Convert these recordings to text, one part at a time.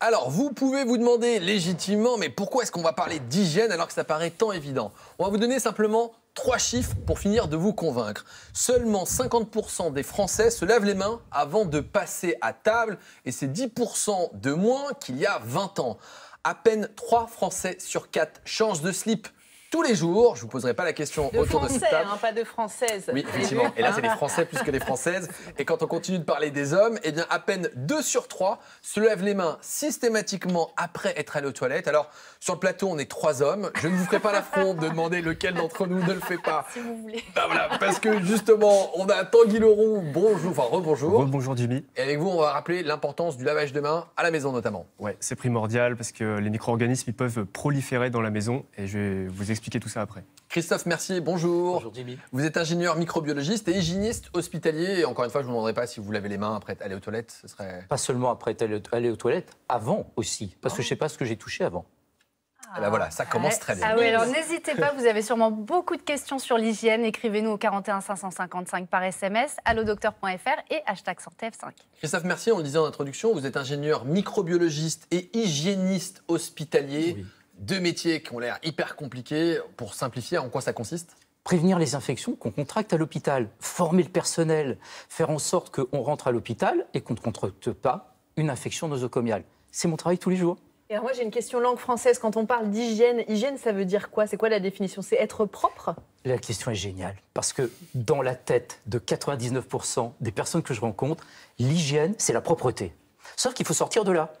Alors, vous pouvez vous demander légitimement, mais pourquoi est-ce qu'on va parler d'hygiène alors que ça paraît tant évident On va vous donner simplement trois chiffres pour finir de vous convaincre. Seulement 50% des Français se lèvent les mains avant de passer à table, et c'est 10% de moins qu'il y a 20 ans. À peine 3 Français sur 4 changent de slip tous les jours. Je vous poserai pas la question autour de cette table. Hein, pas de Françaises. Oui, effectivement. Et là, c'est les Français plus que les Françaises. Et quand on continue de parler des hommes, eh bien, à peine deux sur trois se lèvent les mains systématiquement après être allés aux toilettes. Alors, sur le plateau, on est trois hommes. Je ne vous ferai pas l'affront de demander lequel d'entre nous ne le fait pas. Si vous voulez. Bah parce que justement, on a Tanguy Leroux. Bonjour, enfin, rebonjour. Rebonjour, Jimmy. Et avec vous, on va rappeler l'importance du lavage de mains à la maison, notamment. Oui, c'est primordial parce que les micro-organismes, ils peuvent proliférer dans la maison. Et je vais vous expliquer expliquer tout ça après. Christophe Mercier, bonjour. Bonjour Jimmy. Vous êtes ingénieur microbiologiste et hygiéniste hospitalier. encore une fois, je ne vous demanderai pas si vous lavez les mains après aller aux toilettes. Ce serait... Pas seulement après aller aux toilettes, avant aussi. Parce que ah. je ne sais pas ce que j'ai touché avant. Ah, ben voilà, ça commence ah, très bien. Ah alors n'hésitez pas, vous avez sûrement beaucoup de questions sur l'hygiène. Écrivez-nous au 41 555 par SMS, allodocteur.fr et hashtag SantéF5. Christophe Mercier, on le disait en introduction, vous êtes ingénieur microbiologiste et hygiéniste hospitalier. Oui. Deux métiers qui ont l'air hyper compliqués. Pour simplifier, en quoi ça consiste Prévenir les infections qu'on contracte à l'hôpital, former le personnel, faire en sorte qu'on rentre à l'hôpital et qu'on ne contracte pas une infection nosocomiale. C'est mon travail tous les jours. Et moi j'ai une question langue française. Quand on parle d'hygiène, hygiène ça veut dire quoi C'est quoi la définition C'est être propre La question est géniale parce que dans la tête de 99% des personnes que je rencontre, l'hygiène c'est la propreté. Sauf qu'il faut sortir de là.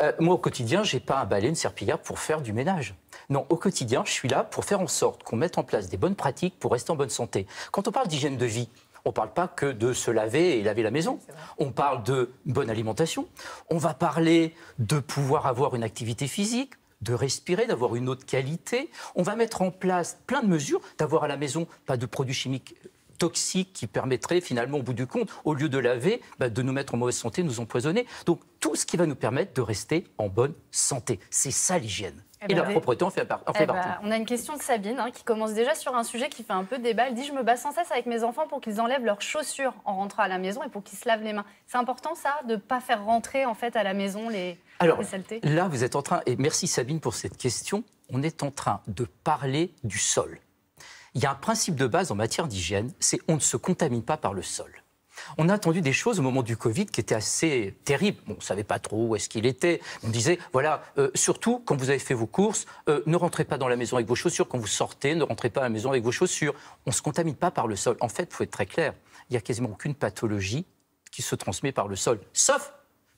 Euh, moi, au quotidien, je n'ai pas un balai, une serpillière pour faire du ménage. Non, au quotidien, je suis là pour faire en sorte qu'on mette en place des bonnes pratiques pour rester en bonne santé. Quand on parle d'hygiène de vie, on ne parle pas que de se laver et laver la maison. On parle de bonne alimentation. On va parler de pouvoir avoir une activité physique de respirer, d'avoir une autre qualité. On va mettre en place plein de mesures, d'avoir à la maison pas de produits chimiques toxiques qui permettrait finalement, au bout du compte, au lieu de laver, bah, de nous mettre en mauvaise santé, nous empoisonner. Donc tout ce qui va nous permettre de rester en bonne santé. C'est ça l'hygiène. Eh et, ben, la propreté en fait, eh ben, partie. on a une question de Sabine hein, qui commence déjà sur un sujet qui fait un peu débat. Elle dit Je me bats sans cesse avec mes enfants pour qu'ils enlèvent leurs chaussures en rentrant à la maison et pour qu'ils se lavent les mains. C'est important, ça, de ne pas faire rentrer en fait à la maison les, Alors, les saletés Là, vous êtes en train, et merci Sabine pour cette question, on est en train de parler du sol. Il y a un principe de base en matière d'hygiène, c'est on ne se contamine pas par le sol. On a entendu des choses au moment du Covid qui étaient assez terribles. on ne savait pas trop où est-ce qu'il était. On disait, voilà, euh, surtout quand vous avez fait vos courses, euh, ne rentrez pas dans la maison avec vos chaussures. Quand vous sortez, ne rentrez pas à la maison avec vos chaussures. On ne se contamine pas par le sol. En fait, il faut être très clair, il n'y a quasiment aucune pathologie qui se transmet par le sol, sauf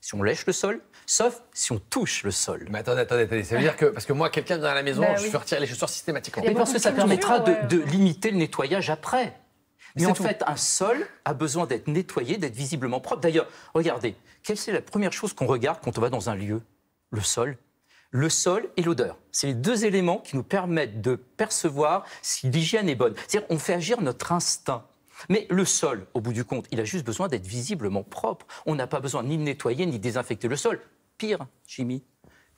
si on lèche le sol, sauf si on touche le sol. Mais attendez, attendez, attendez. ça veut dire que, parce que moi, quelqu'un vient à la maison, bah je suis retire les chaussures systématiquement. Mais parce que ça permettra de, limiter le nettoyage après. Mais en fait, un sol a besoin d'être nettoyé, d'être visiblement propre. D'ailleurs, regardez, quelle c'est la première chose qu'on regarde quand on va dans un lieu Le sol. Le sol et l'odeur. C'est les deux éléments qui nous permettent de percevoir si l'hygiène est bonne. C'est-à-dire, on fait agir notre instinct. Mais le sol, au bout du compte, il a juste besoin d'être visiblement propre. On n'a pas besoin ni de nettoyer ni de désinfecter le sol. Pire, chimie,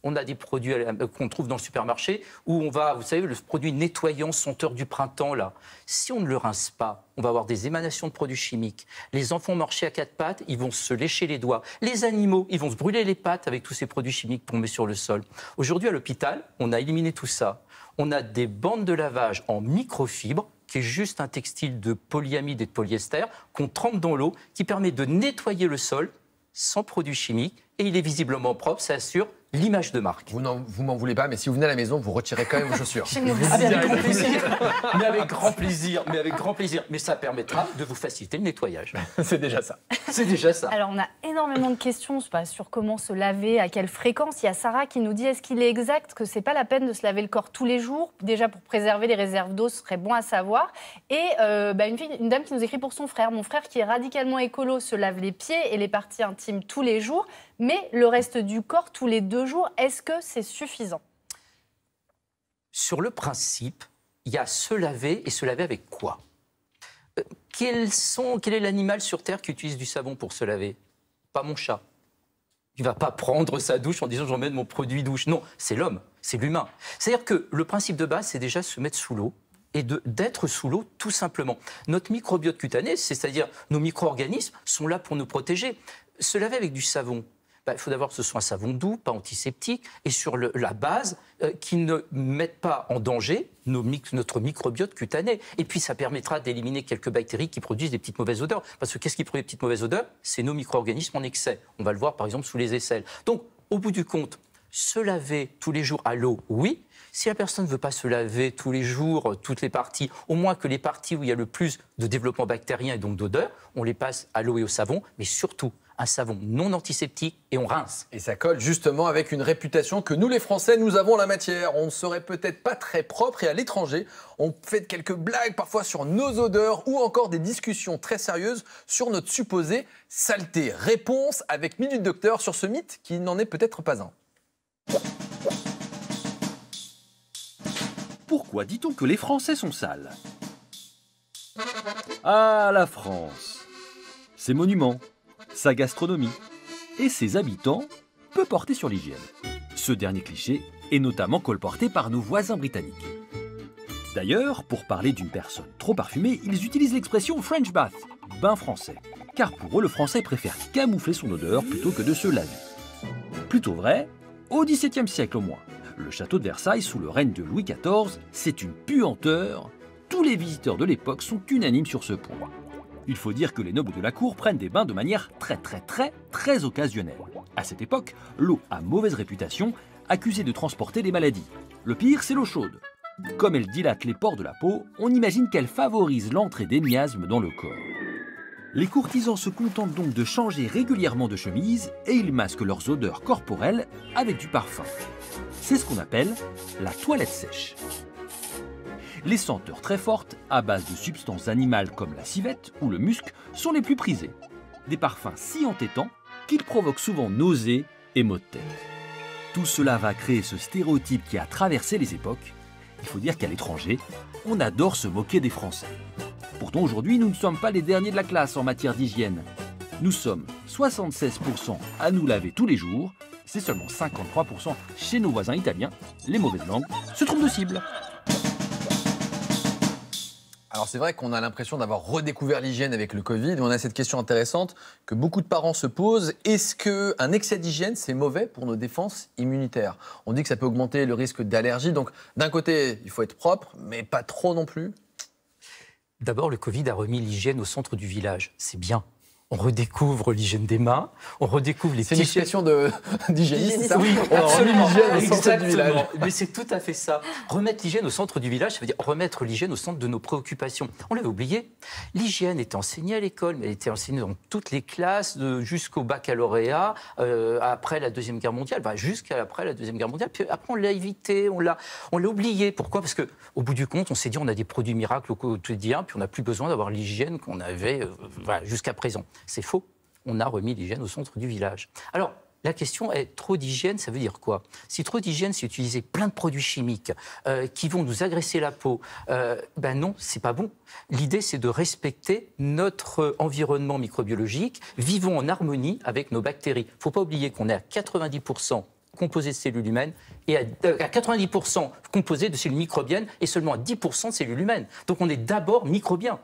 on a des produits euh, euh, qu'on trouve dans le supermarché où on va, vous savez, le produit nettoyant senteur du printemps, là. Si on ne le rince pas, on va avoir des émanations de produits chimiques. Les enfants marchés à quatre pattes, ils vont se lécher les doigts. Les animaux, ils vont se brûler les pattes avec tous ces produits chimiques met sur le sol. Aujourd'hui, à l'hôpital, on a éliminé tout ça. On a des bandes de lavage en microfibre qui est juste un textile de polyamide et de polyester qu'on trempe dans l'eau, qui permet de nettoyer le sol sans produits chimiques et il est visiblement propre, ça assure l'image de marque. Vous, ne m'en voulez pas, mais si vous venez à la maison, vous retirez quand même vos chaussures. Ah, mais, avec grand plaisir. mais avec grand plaisir, mais ça permettra de vous faciliter le nettoyage. C'est déjà ça. C'est déjà ça. Alors, on a énormément de questions bah, sur comment se laver, à quelle fréquence. Il y a Sarah qui nous dit, est-ce qu'il est exact que c'est pas la peine de se laver le corps tous les jours Déjà, pour préserver les réserves d'eau, ce serait bon à savoir. Et euh, bah, une, une dame qui nous écrit pour son frère. Mon frère qui est radicalement écolo se lave les pieds et les parties intimes tous les jours mais le reste du corps tous les deux jours, est-ce que c'est suffisant Sur le principe, il y a se laver et se laver avec quoi euh, Quel est l'animal sur Terre qui utilise du savon pour se laver Pas mon chat. Il ne va pas prendre sa douche en disant j'emmène mon produit douche. Non, c'est l'homme, c'est l'humain. C'est-à-dire que le principe de base, c'est déjà se mettre sous l'eau et d'être sous l'eau tout simplement. Notre microbiote cutané, c'est-à-dire nos micro-organismes, sont là pour nous protéger. Se laver avec du savon, bah, il faut d'abord que ce soit un savon doux, pas antiseptique, et sur la base euh, qui ne mette pas en danger notre microbiote cutané. Et puis ça permettra d'éliminer quelques bactéries qui produisent des petites mauvaises odeurs. Parce que qu'est-ce qui produit des petites mauvaises odeurs C'est nos micro-organismes en excès. On va le voir par exemple sous les aisselles. Donc, au bout du compte, se laver tous les jours à l'eau, oui. Si la personne ne veut pas se laver tous les jours, euh, toutes les parties, au moins que les parties où il y a le plus de développement bactérien et donc d'odeur, on les passe à l'eau et au savon, mais surtout un savon non antiseptique et on rince. Et ça colle justement avec une réputation que nous les Français, nous avons la matière. On ne serait peut-être pas très propre et à l'étranger, on fait quelques blagues parfois sur nos odeurs ou encore des discussions très sérieuses sur notre supposée saleté. Réponse avec Minute Docteur sur ce mythe qui n'en est peut-être pas un. Pourquoi dit-on que les Français sont sales Ah, la France Ses monuments, sa gastronomie et ses habitants peut porter sur l'hygiène. Ce dernier cliché est notamment colporté par nos voisins britanniques. D'ailleurs, pour parler d'une personne trop parfumée, ils utilisent l'expression French bath, bain français, car pour eux, le français préfère camoufler son odeur plutôt que de se laver. Plutôt vrai, au XVIIe siècle au moins, le château de Versailles, sous le règne de Louis XIV, c'est une puanteur. Tous les visiteurs de l'époque sont unanimes sur ce point. Il faut dire que les nobles de la cour prennent des bains de manière très très très très occasionnelle. À cette époque, l'eau a mauvaise réputation, accusée de transporter des maladies. Le pire, c'est l'eau chaude. Comme elle dilate les pores de la peau, on imagine qu'elle favorise l'entrée des miasmes dans le corps. Les courtisans se contentent donc de changer régulièrement de chemise et ils masquent leurs odeurs corporelles avec du parfum. C'est ce qu'on appelle la toilette sèche. Les senteurs très fortes, à base de substances animales comme la civette ou le musc, sont les plus prisées. Des parfums si entêtants qu'ils provoquent souvent nausées et maux de tête. Tout cela va créer ce stéréotype qui a traversé les époques. Il faut dire qu'à l'étranger, on adore se moquer des Français aujourd'hui, nous ne sommes pas les derniers de la classe en matière d'hygiène. Nous sommes 76% à nous laver tous les jours, c'est seulement 53% chez nos voisins italiens. Les mauvaises langues se trompent de cible. Alors c'est vrai qu'on a l'impression d'avoir redécouvert l'hygiène avec le Covid, mais on a cette question intéressante que beaucoup de parents se posent. Est-ce qu'un excès d'hygiène, c'est mauvais pour nos défenses immunitaires On dit que ça peut augmenter le risque d'allergie, donc d'un côté, il faut être propre, mais pas trop non plus. D'abord, le Covid a remis l'hygiène au centre du village. C'est bien on redécouvre l'hygiène des mains, on redécouvre les C'est une situation ça Oui, absolument. Mais c'est tout à fait ça. Remettre l'hygiène au centre du village, ça veut dire remettre l'hygiène au centre de nos préoccupations. On l'avait oublié. L'hygiène était enseignée à l'école, mais elle était enseignée dans toutes les classes, jusqu'au baccalauréat, euh, après la Deuxième Guerre mondiale, jusqu'à après la Deuxième Guerre mondiale. Puis après, on l'a évité, on l'a oublié. Pourquoi Parce qu'au bout du compte, on s'est dit on a des produits miracles au quotidien, puis on n'a plus besoin d'avoir l'hygiène qu'on avait euh, jusqu'à présent. C'est faux. On a remis l'hygiène au centre du village. Alors, la question est trop d'hygiène, ça veut dire quoi Si trop d'hygiène, c'est utiliser plein de produits chimiques euh, qui vont nous agresser la peau, euh, ben non, c'est pas bon. L'idée, c'est de respecter notre environnement microbiologique. Vivons en harmonie avec nos bactéries. Faut pas oublier qu'on est à 90 composé de cellules humaines et à 90% euh, composé de cellules microbiennes et seulement à 10% de cellules humaines. Donc on est d'abord microbien.